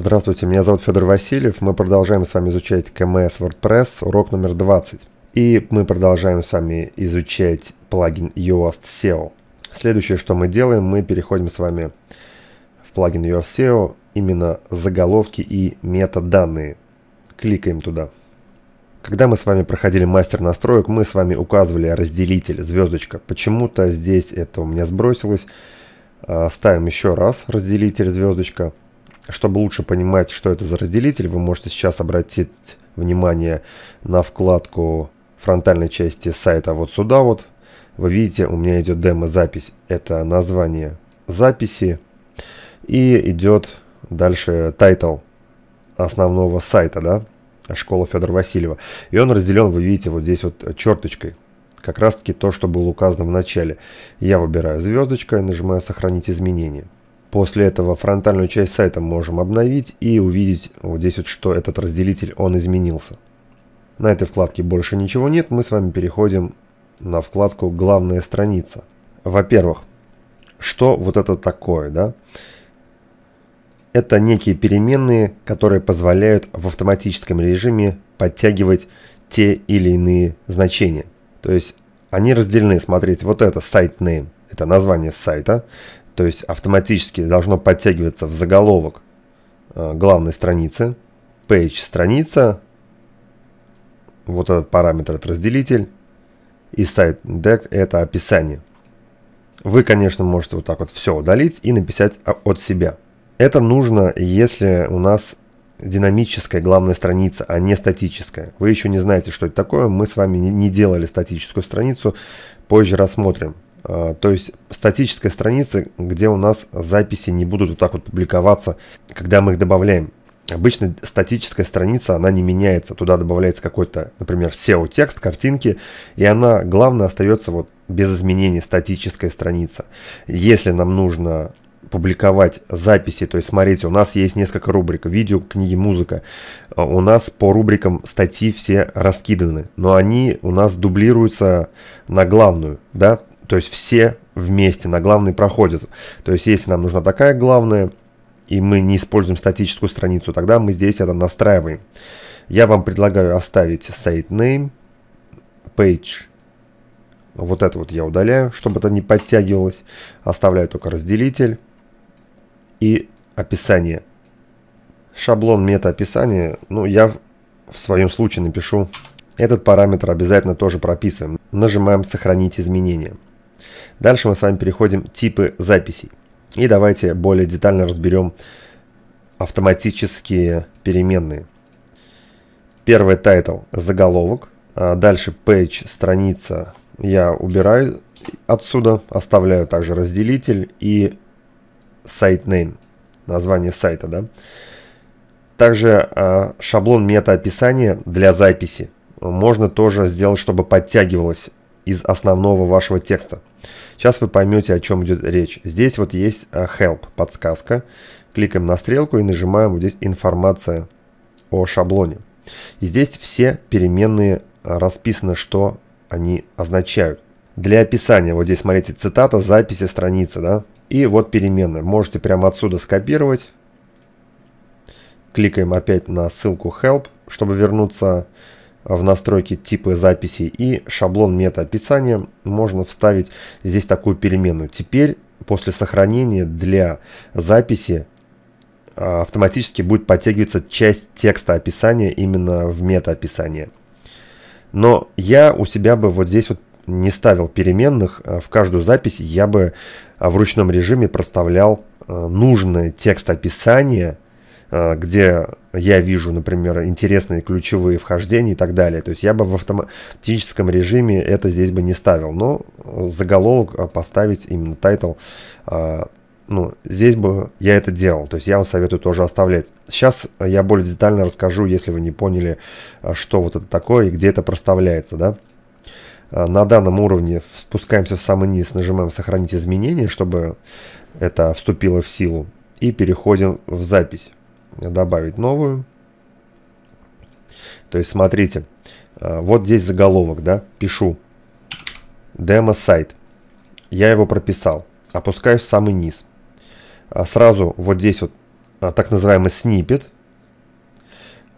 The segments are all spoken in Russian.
Здравствуйте, меня зовут Федор Васильев. Мы продолжаем с вами изучать КМС WordPress, урок номер 20. И мы продолжаем с вами изучать плагин Yoast SEO. Следующее, что мы делаем, мы переходим с вами в плагин Yoast SEO, именно заголовки и метаданные. Кликаем туда. Когда мы с вами проходили мастер настроек, мы с вами указывали разделитель, звездочка. Почему-то здесь это у меня сбросилось. А, ставим еще раз разделитель, звездочка. Звездочка. Чтобы лучше понимать, что это за разделитель, вы можете сейчас обратить внимание на вкладку фронтальной части сайта вот сюда вот. Вы видите, у меня идет демо-запись. Это название записи. И идет дальше тайтл основного сайта, да, школа Федора Васильева. И он разделен, вы видите, вот здесь вот черточкой. Как раз таки то, что было указано в начале. Я выбираю звездочкой, нажимаю «Сохранить изменения». После этого фронтальную часть сайта можем обновить и увидеть вот здесь вот, что этот разделитель, он изменился. На этой вкладке больше ничего нет, мы с вами переходим на вкладку «Главная страница». Во-первых, что вот это такое, да? Это некие переменные, которые позволяют в автоматическом режиме подтягивать те или иные значения. То есть они разделены, смотрите, вот это site name, это название сайта, то есть автоматически должно подтягиваться в заголовок э, главной страницы, page страница, вот этот параметр этот разделитель, и сайт deck это описание. Вы, конечно, можете вот так вот все удалить и написать от себя. Это нужно, если у нас динамическая главная страница, а не статическая. Вы еще не знаете, что это такое. Мы с вами не делали статическую страницу. Позже рассмотрим. А, то есть статическая страница, где у нас записи не будут вот так вот публиковаться, когда мы их добавляем. Обычно статическая страница, она не меняется. Туда добавляется какой-то, например, SEO-текст, картинки, и она, главное, остается вот без изменений, статическая страница. Если нам нужно публиковать записи, то есть смотрите, у нас есть несколько рубрик, видео, книги, музыка. А, у нас по рубрикам статьи все раскиданы, но они у нас дублируются на главную, да, то есть все вместе на главной проходят. То есть если нам нужна такая главная, и мы не используем статическую страницу, тогда мы здесь это настраиваем. Я вам предлагаю оставить site name, page. Вот это вот я удаляю, чтобы это не подтягивалось. Оставляю только разделитель и описание. Шаблон мета описания. ну я в своем случае напишу. Этот параметр обязательно тоже прописываем. Нажимаем «Сохранить изменения». Дальше мы с вами переходим типы записей. И давайте более детально разберем автоматические переменные. Первый тайтл – заголовок. А дальше page, страница я убираю отсюда. Оставляю также разделитель и site name, название сайта. Да? Также а, шаблон метаописания для записи можно тоже сделать, чтобы подтягивалось из основного вашего текста. Сейчас вы поймете, о чем идет речь. Здесь вот есть э, help, подсказка. Кликаем на стрелку и нажимаем вот здесь информация о шаблоне. И здесь все переменные э, расписано, что они означают. Для описания, вот здесь смотрите, цитата, записи, страница, да. И вот переменная. Можете прямо отсюда скопировать. Кликаем опять на ссылку help, чтобы вернуться в настройке типы записей и шаблон метаописания можно вставить здесь такую переменную. Теперь после сохранения для записи а, автоматически будет подтягиваться часть текста описания именно в метаописание. Но я у себя бы вот здесь вот не ставил переменных, а в каждую запись я бы в ручном режиме проставлял а, нужное текст описания – Э, где я вижу, например, интересные ключевые вхождения и так далее. То есть я бы в автоматическом режиме это здесь бы не ставил, но э, заголовок э, поставить именно тайтл, ну, здесь бы я это делал. То есть я вам советую тоже оставлять. Сейчас я более детально расскажу, если вы не поняли, что вот это такое и где это проставляется, да. На данном уровне спускаемся в самый низ, нажимаем «Сохранить изменения», чтобы это вступило в силу. И переходим в запись добавить новую. То есть смотрите, э, вот здесь заголовок, да, пишу демо-сайт. Я его прописал, опускаюсь в самый низ. А сразу вот здесь вот а, так называемый снипет.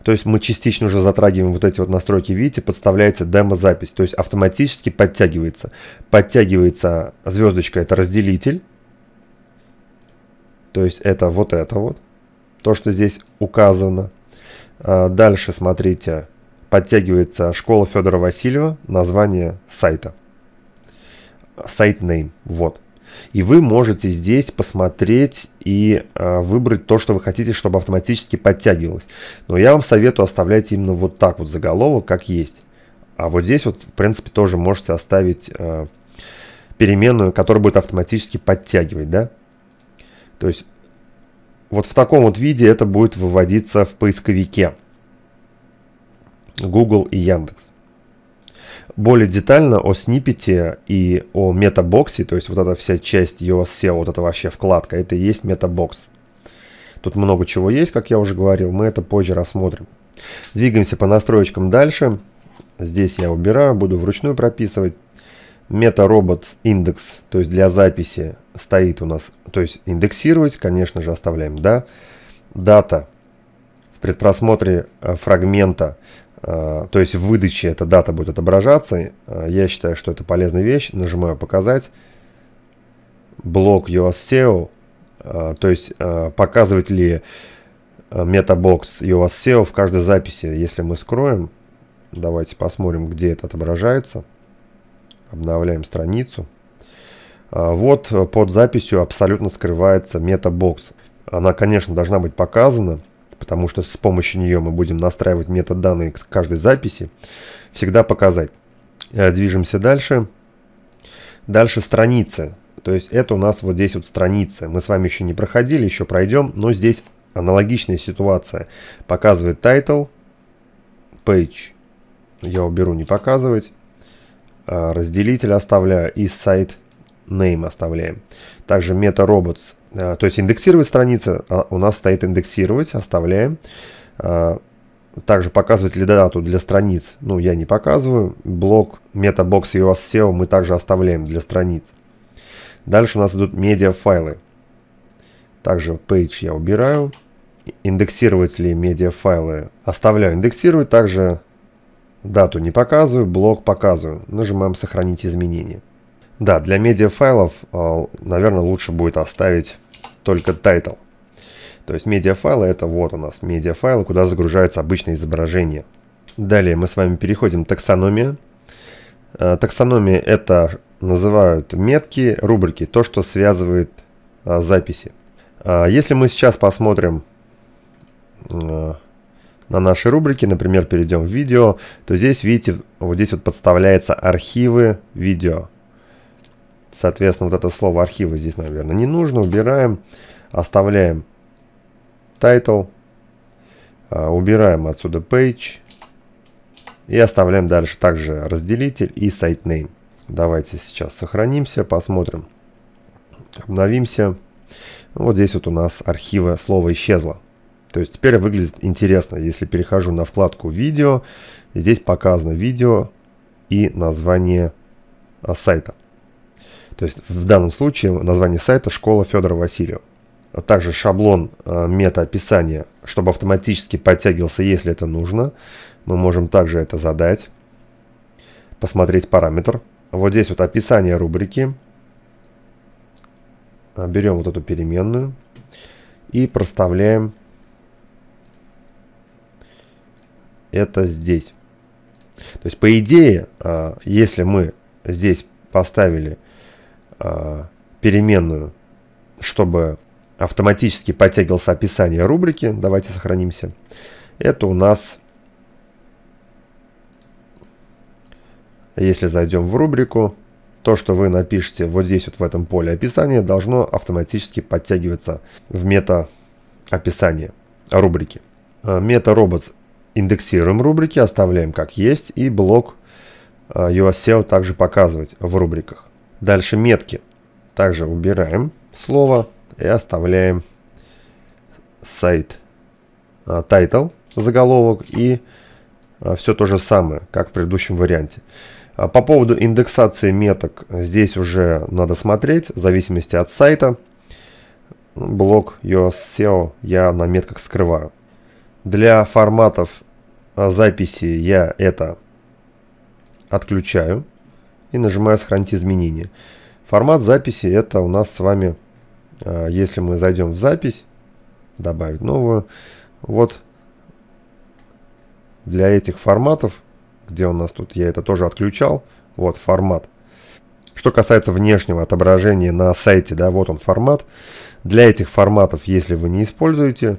То есть мы частично уже затрагиваем вот эти вот настройки, видите, подставляется демо-запись, то есть автоматически подтягивается. Подтягивается звездочка, это разделитель, то есть это вот это вот то, что здесь указано. А, дальше, смотрите, подтягивается школа Федора Васильева, название сайта. Сайт name, вот. И вы можете здесь посмотреть и э, выбрать то, что вы хотите, чтобы автоматически подтягивалось. Но я вам советую оставлять именно вот так вот заголовок, как есть. А вот здесь вот, в принципе, тоже можете оставить э, переменную, которая будет автоматически подтягивать, да? То есть вот в таком вот виде это будет выводиться в поисковике Google и Яндекс. Более детально о сниппете и о метабоксе, то есть вот эта вся часть его SEO, вот эта вообще вкладка, это и есть метабокс. Тут много чего есть, как я уже говорил, мы это позже рассмотрим. Двигаемся по настроечкам дальше. Здесь я убираю, буду вручную прописывать. MetaRobot индекс, то есть для записи, стоит у нас, то есть индексировать, конечно же, оставляем, да. Дата в предпросмотре э, фрагмента, э, то есть в выдаче эта дата будет отображаться. Э, я считаю, что это полезная вещь. Нажимаю «Показать». Блок USSEO, то есть показывать ли MetaBox USSEO в каждой записи. Если мы скроем, давайте посмотрим, где это отображается – Обновляем страницу. А, вот э, под записью абсолютно скрывается метабокс. Она, конечно, должна быть показана, потому что с помощью нее мы будем настраивать метаданные к каждой записи. Всегда показать. Э, движемся дальше. Дальше страницы. То есть это у нас вот здесь вот страницы. Мы с вами еще не проходили, еще пройдем, но здесь аналогичная ситуация. Показывает title, page. Я уберу не показывать. Э, разделитель оставляю и сайт name оставляем. Также meta robots, э, то есть индексировать страницы, а, у нас стоит индексировать, оставляем. Э, также показывать ли дату для страниц, ну я не показываю. Блок meta box и US SEO мы также оставляем для страниц. Дальше у нас идут медиафайлы. Также page я убираю. Индексировать ли медиафайлы оставляю индексировать. Также Дату не показываю, блок показываю. Нажимаем «Сохранить изменения». Да, для медиафайлов, э, наверное, лучше будет оставить только тайтл. То есть медиафайлы это вот у нас медиафайлы, куда загружается обычное изображение. Далее мы с вами переходим к таксономии. Э, таксономия это называют метки, рубрики, то, что связывает э, записи. Если мы сейчас посмотрим на нашей рубрике, например, перейдем в видео, то здесь, видите, вот здесь вот подставляется архивы видео. Соответственно, вот это слово архивы здесь, наверное, не нужно. Убираем, оставляем title, а, убираем отсюда page и оставляем дальше также разделитель и site name. Давайте сейчас сохранимся, посмотрим. Обновимся. Вот здесь вот у нас архивы слова исчезло. То есть теперь выглядит интересно, если перехожу на вкладку «Видео», здесь показано видео и название а, сайта. То есть в данном случае название сайта «Школа Федора Васильева». А также шаблон а, метаописания, чтобы автоматически подтягивался, если это нужно. Мы можем также это задать. Посмотреть параметр. Вот здесь вот описание рубрики. Берем вот эту переменную и проставляем это здесь. То есть, по идее, а, если мы здесь поставили а, переменную, чтобы автоматически подтягивался описание рубрики, давайте сохранимся, это у нас, если зайдем в рубрику, то, что вы напишете вот здесь вот в этом поле описания, должно автоматически подтягиваться в мета описание рубрики. А, мета Robots Индексируем рубрики, оставляем как есть и блок USEO э, также показывать в рубриках. Дальше метки. Также убираем слово и оставляем сайт, э, title, заголовок и э, все то же самое, как в предыдущем варианте. По поводу индексации меток здесь уже надо смотреть в зависимости от сайта. Блок US SEO я на метках скрываю. Для форматов а, записи я это отключаю и нажимаю «Сохранить изменения». Формат записи это у нас с вами, а, если мы зайдем в запись, добавить новую, вот для этих форматов, где у нас тут, я это тоже отключал, вот формат. Что касается внешнего отображения на сайте, да, вот он формат. Для этих форматов, если вы не используете,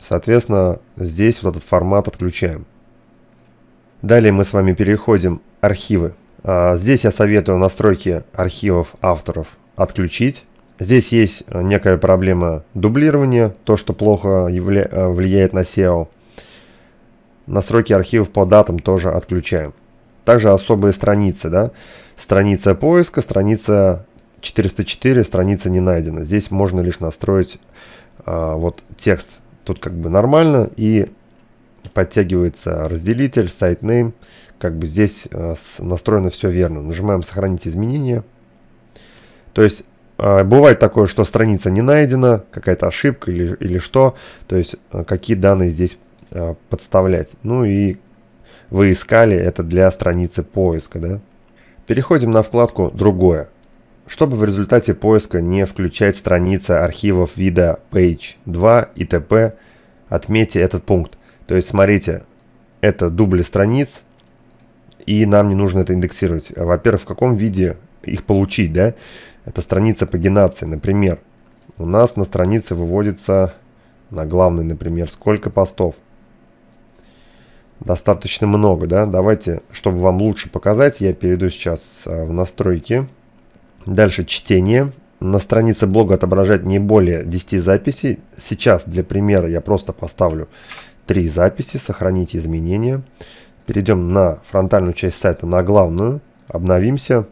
Соответственно, здесь вот этот формат отключаем. Далее мы с вами переходим архивы. А, здесь я советую настройки архивов авторов отключить. Здесь есть э, некая проблема дублирования, то, что плохо э, влияет на SEO. Настройки архивов по датам тоже отключаем. Также особые страницы, да, страница поиска, страница 404, страница не найдена. Здесь можно лишь настроить а, вот текст Тут как бы нормально и подтягивается разделитель, сайт name. Как бы здесь э, настроено все верно. Нажимаем сохранить изменения. То есть э, бывает такое, что страница не найдена, какая-то ошибка или, или что. То есть э, какие данные здесь подставлять. Ну и вы искали это для страницы поиска. Да? Переходим на вкладку «Другое» чтобы в результате поиска не включать страницы архивов вида Page 2 и т.п., отметьте этот пункт. То есть, смотрите, это дубли страниц, и нам не нужно это индексировать. Во-первых, в каком виде их получить, да? Это страница пагинации, например. У нас на странице выводится, на главной, например, сколько постов. Достаточно много, да? Давайте, чтобы вам лучше показать, я перейду сейчас а, в настройки. Настройки. Дальше чтение. На странице блога отображать не более 10 записей. Сейчас для примера я просто поставлю 3 записи, сохранить изменения. Перейдем на фронтальную часть сайта, на главную, обновимся.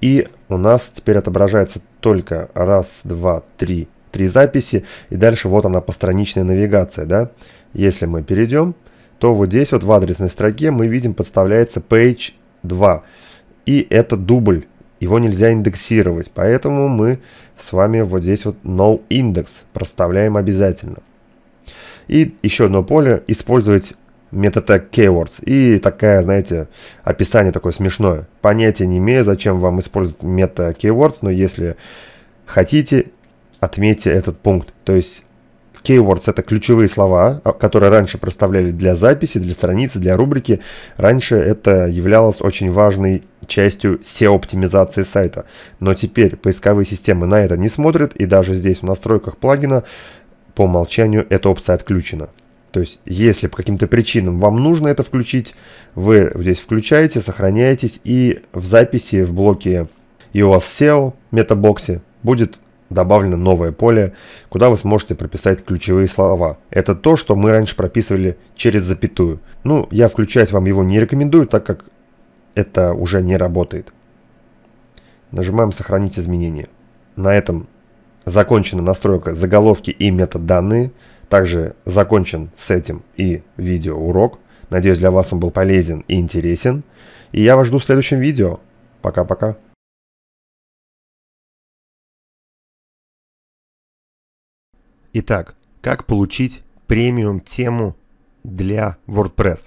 И у нас теперь отображается только раз, два, три, три записи. И дальше вот она постраничная навигация. Да? Если мы перейдем, то вот здесь вот в адресной строке мы видим подставляется page 2. И это дубль его нельзя индексировать, поэтому мы с вами вот здесь вот no index проставляем обязательно. И еще одно поле, использовать метатег keywords. И такая, знаете, описание такое смешное. Понятия не имею, зачем вам использовать мета keywords, но если хотите, отметьте этот пункт. То есть Keywords – это ключевые слова, а, которые раньше проставляли для записи, для страницы, для рубрики. Раньше это являлось очень важной частью SEO-оптимизации сайта. Но теперь поисковые системы на это не смотрят, и даже здесь в настройках плагина по умолчанию эта опция отключена. То есть, если по каким-то причинам вам нужно это включить, вы здесь включаете, сохраняетесь, и в записи в блоке iOS SEO метабоксе будет добавлено новое поле, куда вы сможете прописать ключевые слова. Это то, что мы раньше прописывали через запятую. Ну, я включать вам его не рекомендую, так как это уже не работает. Нажимаем «Сохранить изменения». На этом закончена настройка заголовки и метаданные. Также закончен с этим и видеоурок. Надеюсь, для вас он был полезен и интересен. И я вас жду в следующем видео. Пока-пока. Итак, как получить премиум тему для WordPress?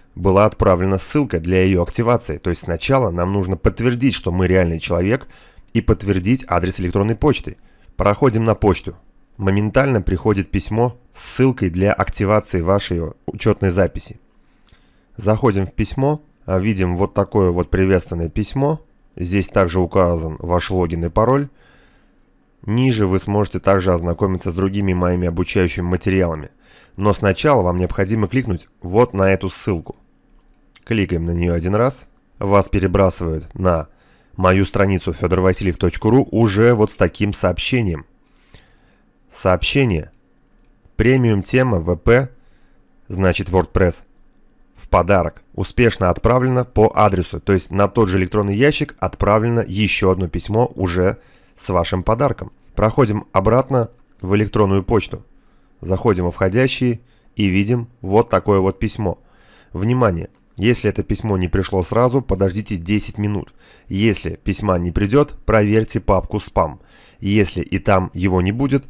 была отправлена ссылка для ее активации. То есть сначала нам нужно подтвердить, что мы реальный человек, и подтвердить адрес электронной почты. Проходим на почту. Моментально приходит письмо с ссылкой для активации вашей учетной записи. Заходим в письмо, а видим вот такое вот приветственное письмо. Здесь также указан ваш логин и пароль. Ниже вы сможете также ознакомиться с другими моими обучающими материалами, но сначала вам необходимо кликнуть вот на эту ссылку. Кликаем на нее один раз, вас перебрасывают на мою страницу fedorvasiliev.ru уже вот с таким сообщением. Сообщение. Премиум тема ВП, значит WordPress, в подарок. Успешно отправлено по адресу, то есть на тот же электронный ящик отправлено еще одно письмо уже с с вашим подарком. Проходим обратно в электронную почту. Заходим во входящие и видим вот такое вот письмо. Внимание! Если это письмо не пришло сразу, подождите 10 минут. Если письма не придет, проверьте папку «Спам». Если и там его не будет,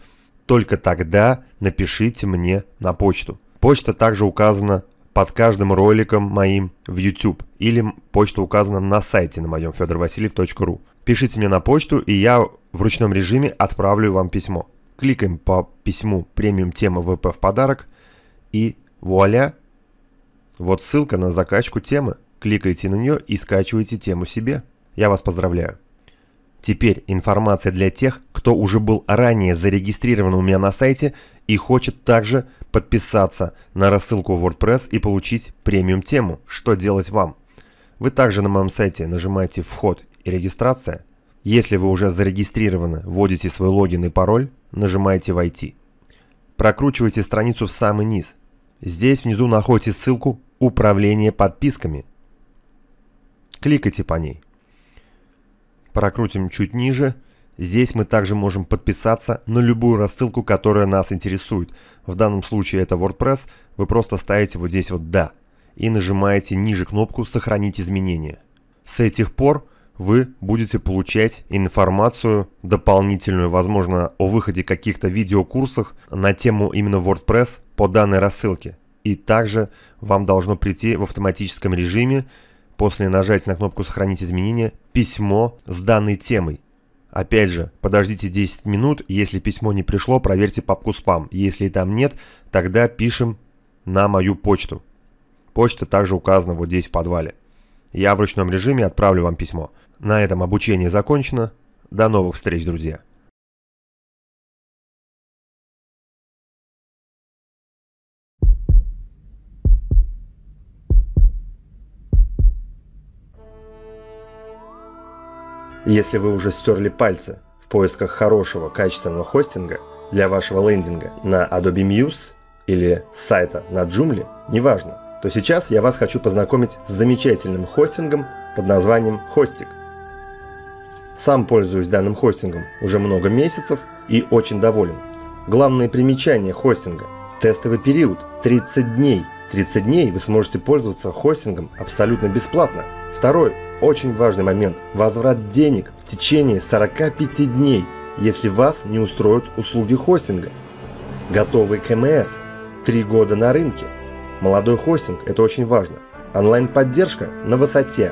только тогда напишите мне на почту. Почта также указана под каждым роликом моим в YouTube или почта указана на сайте на моем fedorvasiliev.ru. Пишите мне на почту, и я в ручном режиме отправлю вам письмо. Кликаем по письму премиум тема ВП в подарок, и вуаля! Вот ссылка на закачку темы. Кликайте на нее и скачивайте тему себе. Я вас поздравляю. Теперь информация для тех, кто уже был ранее зарегистрирован у меня на сайте и хочет также подписаться на рассылку WordPress и получить премиум тему «Что делать вам?». Вы также на моем сайте нажимаете «Вход» и регистрация. Если вы уже зарегистрированы, вводите свой логин и пароль, нажимаете «Войти». Прокручивайте страницу в самый низ. Здесь внизу находите ссылку «Управление подписками». Кликайте по ней. Прокрутим чуть ниже. Здесь мы также можем подписаться на любую рассылку, которая нас интересует. В данном случае это WordPress. Вы просто ставите вот здесь вот «Да» и нажимаете ниже кнопку «Сохранить изменения». С этих пор вы будете получать информацию дополнительную, возможно, о выходе каких-то видеокурсах на тему именно WordPress по данной рассылке. И также вам должно прийти в автоматическом режиме после нажатия на кнопку «Сохранить изменения» письмо с данной темой. Опять же, подождите 10 минут, если письмо не пришло, проверьте папку «Спам». Если там нет, тогда пишем на мою почту. Почта также указана вот здесь в подвале. Я в ручном режиме отправлю вам письмо. На этом обучение закончено. До новых встреч, друзья! Если вы уже стерли пальцы в поисках хорошего качественного хостинга для вашего лендинга на Adobe Muse или сайта на Joomla, неважно, то сейчас я вас хочу познакомить с замечательным хостингом под названием Hostik – сам пользуюсь данным хостингом уже много месяцев и очень доволен. Главные примечания хостинга. Тестовый период 30 дней. 30 дней вы сможете пользоваться хостингом абсолютно бесплатно. Второй очень важный момент – возврат денег в течение 45 дней, если вас не устроят услуги хостинга. Готовый КМС – 3 года на рынке. Молодой хостинг – это очень важно. Онлайн-поддержка на высоте